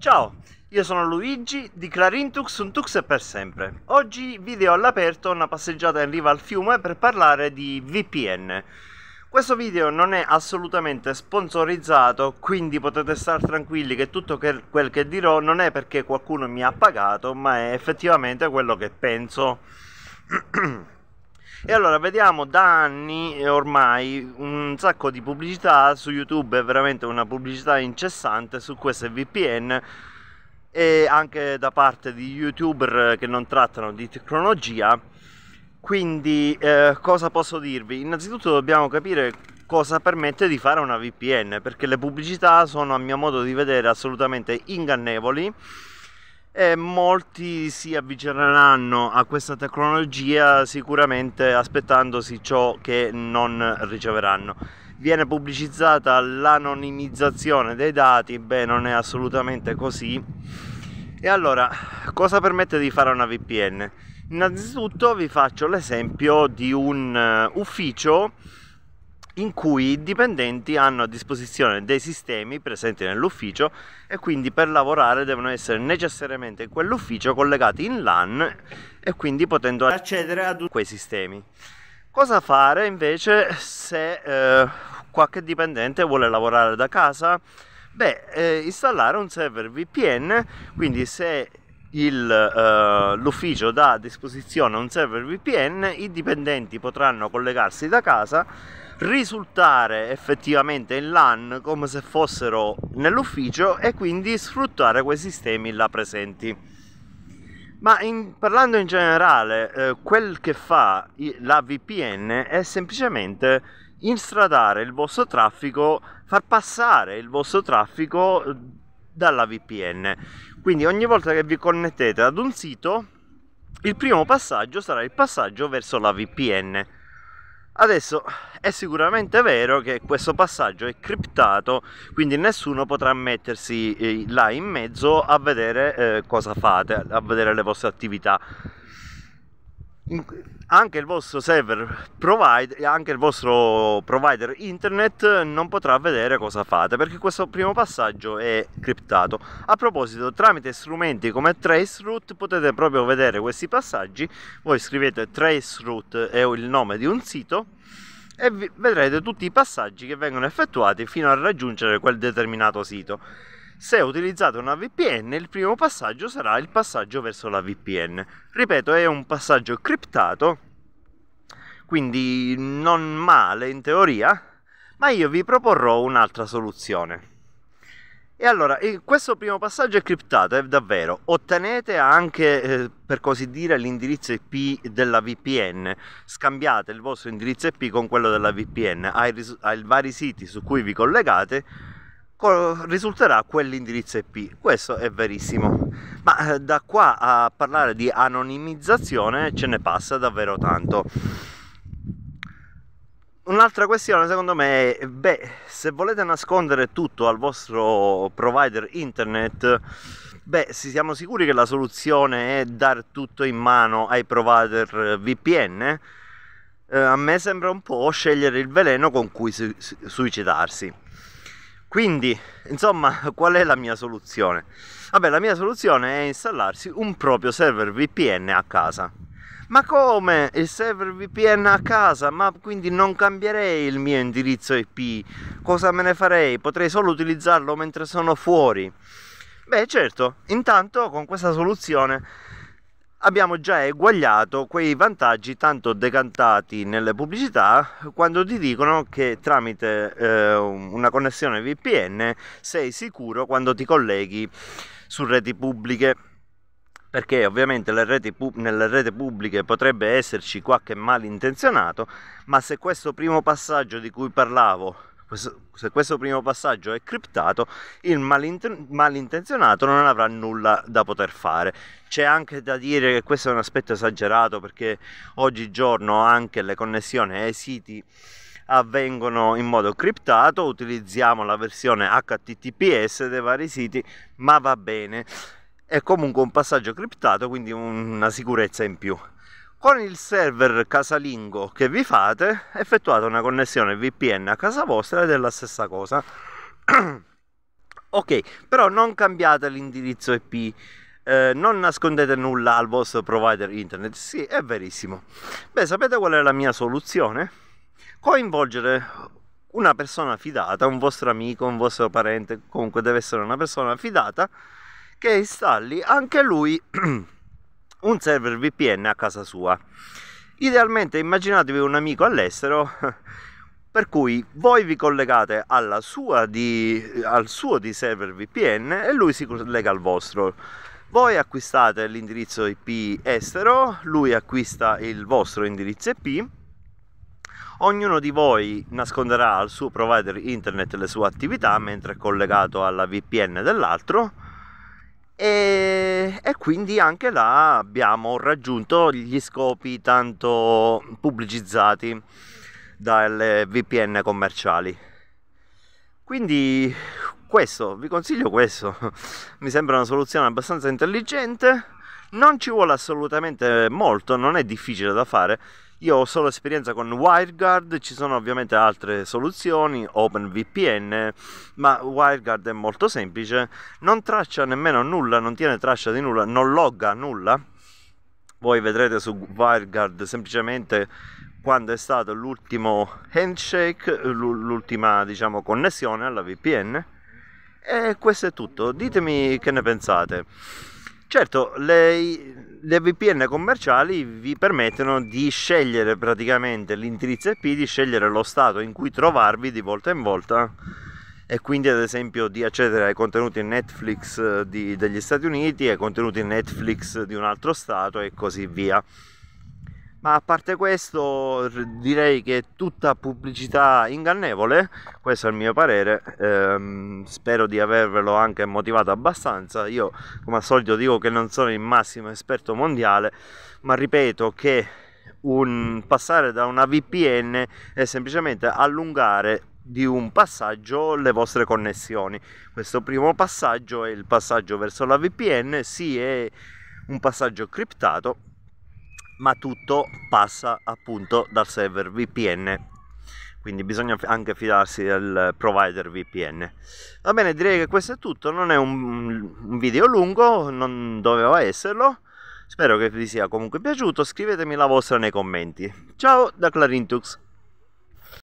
Ciao, io sono Luigi di Clarintux, un tux è per sempre. Oggi video all'aperto, una passeggiata in riva al fiume per parlare di VPN. Questo video non è assolutamente sponsorizzato, quindi potete stare tranquilli che tutto quel che dirò non è perché qualcuno mi ha pagato, ma è effettivamente quello che penso. E allora vediamo da anni eh, ormai un sacco di pubblicità su YouTube, è veramente una pubblicità incessante su queste VPN e anche da parte di youtuber che non trattano di tecnologia. Quindi eh, cosa posso dirvi? Innanzitutto dobbiamo capire cosa permette di fare una VPN, perché le pubblicità sono a mio modo di vedere assolutamente ingannevoli e molti si avvicineranno a questa tecnologia sicuramente aspettandosi ciò che non riceveranno. Viene pubblicizzata l'anonimizzazione dei dati, beh non è assolutamente così. E allora, cosa permette di fare una VPN? Innanzitutto vi faccio l'esempio di un eh, ufficio in cui i dipendenti hanno a disposizione dei sistemi presenti nell'ufficio e quindi per lavorare devono essere necessariamente in quell'ufficio collegati in LAN e quindi potendo accedere a quei sistemi. Cosa fare invece se eh, qualche dipendente vuole lavorare da casa? Beh, eh, installare un server VPN, quindi se il, uh, l'ufficio dà a disposizione un server VPN, i dipendenti potranno collegarsi da casa risultare effettivamente in LAN come se fossero nell'ufficio e quindi sfruttare quei sistemi là presenti. Ma in, parlando in generale, eh, quel che fa la VPN è semplicemente instradare il vostro traffico, far passare il vostro traffico eh, dalla VPN. Quindi ogni volta che vi connettete ad un sito, il primo passaggio sarà il passaggio verso la VPN. Adesso è sicuramente vero che questo passaggio è criptato, quindi nessuno potrà mettersi eh, là in mezzo a vedere eh, cosa fate, a vedere le vostre attività anche il vostro server provider anche il vostro provider internet non potrà vedere cosa fate perché questo primo passaggio è criptato a proposito tramite strumenti come traceroute potete proprio vedere questi passaggi voi scrivete traceroute è il nome di un sito e vedrete tutti i passaggi che vengono effettuati fino a raggiungere quel determinato sito se utilizzate una VPN il primo passaggio sarà il passaggio verso la VPN. Ripeto, è un passaggio criptato, quindi non male in teoria, ma io vi proporrò un'altra soluzione. E allora, questo primo passaggio è criptato, è davvero. Ottenete anche, eh, per così dire, l'indirizzo IP della VPN. Scambiate il vostro indirizzo IP con quello della VPN ai, ai vari siti su cui vi collegate risulterà quell'indirizzo IP, questo è verissimo, ma eh, da qua a parlare di anonimizzazione ce ne passa davvero tanto. Un'altra questione secondo me è, beh, se volete nascondere tutto al vostro provider internet, beh, siamo sicuri che la soluzione è dar tutto in mano ai provider eh, VPN? Eh, a me sembra un po' scegliere il veleno con cui su- suicidarsi. Quindi, insomma, qual è la mia soluzione? Vabbè, la mia soluzione è installarsi un proprio server VPN a casa. Ma come? Il server VPN a casa? Ma quindi non cambierei il mio indirizzo IP? Cosa me ne farei? Potrei solo utilizzarlo mentre sono fuori. Beh certo, intanto con questa soluzione abbiamo già eguagliato quei vantaggi tanto decantati nelle pubblicità quando ti dicono che tramite eh, una connessione VPN sei sicuro quando ti colleghi su reti pubbliche perché ovviamente pu- nelle reti pubbliche potrebbe esserci qualche malintenzionato, ma se questo primo passaggio di cui parlavo questo, se questo primo passaggio è criptato, il malinten- malintenzionato non avrà nulla da poter fare. C'è anche da dire che questo è un aspetto esagerato perché oggigiorno anche le connessioni ai siti avvengono in modo criptato, utilizziamo la versione HTTPS dei vari siti, ma va bene. È comunque un passaggio criptato, quindi una sicurezza in più con il server casalingo che vi fate effettuate una connessione VPN a casa vostra ed è la stessa cosa ok però non cambiate l'indirizzo IP eh, non nascondete nulla al vostro provider internet sì è verissimo beh sapete qual è la mia soluzione? coinvolgere una persona fidata un vostro amico, un vostro parente comunque deve essere una persona fidata che installi anche lui un server VPN a casa sua. Idealmente immaginatevi un amico all'estero per cui voi vi collegate di, al suo di server VPN e lui si collega al vostro. Voi acquistate l'indirizzo IP estero, lui acquista il vostro indirizzo IP. Ognuno di voi nasconderà al suo provider internet le sue attività mentre è collegato alla VPN dell'altro e, e quindi anche là abbiamo raggiunto gli scopi tanto pubblicizzati dalle VPN commerciali. Quindi questo, vi consiglio questo, mi sembra una soluzione abbastanza intelligente, non ci vuole assolutamente molto, non è difficile da fare, io ho solo esperienza con WireGuard, ci sono ovviamente altre soluzioni, OpenVPN, ma WireGuard è molto semplice, non traccia nemmeno nulla, non tiene traccia di nulla, non logga nulla. Voi vedrete su WireGuard semplicemente quando è stato l'ultimo handshake, l'ultima diciamo, connessione alla VPN. E questo è tutto, ditemi che ne pensate. Certo, le, le, VPN commerciali vi permettono di scegliere praticamente l'indirizzo IP, di scegliere lo stato in cui trovarvi di volta in volta e quindi ad esempio di accedere ai contenuti Netflix eh, di, degli Stati Uniti, ai contenuti Netflix di un altro stato e così via ma a parte questo direi che è tutta pubblicità ingannevole questo è il mio parere ehm, spero di avervelo anche motivato abbastanza io come al solito dico che non sono il massimo esperto mondiale ma ripeto che un, passare da una VPN è semplicemente allungare di un passaggio le vostre connessioni questo primo passaggio è il passaggio verso la VPN si sì, è un passaggio criptato ma tutto passa appunto dal server VPN quindi bisogna anche fidarsi del provider VPN va bene direi che questo è tutto non è un, un video lungo non doveva esserlo spero che vi sia comunque piaciuto scrivetemi la vostra nei commenti ciao da Clarintux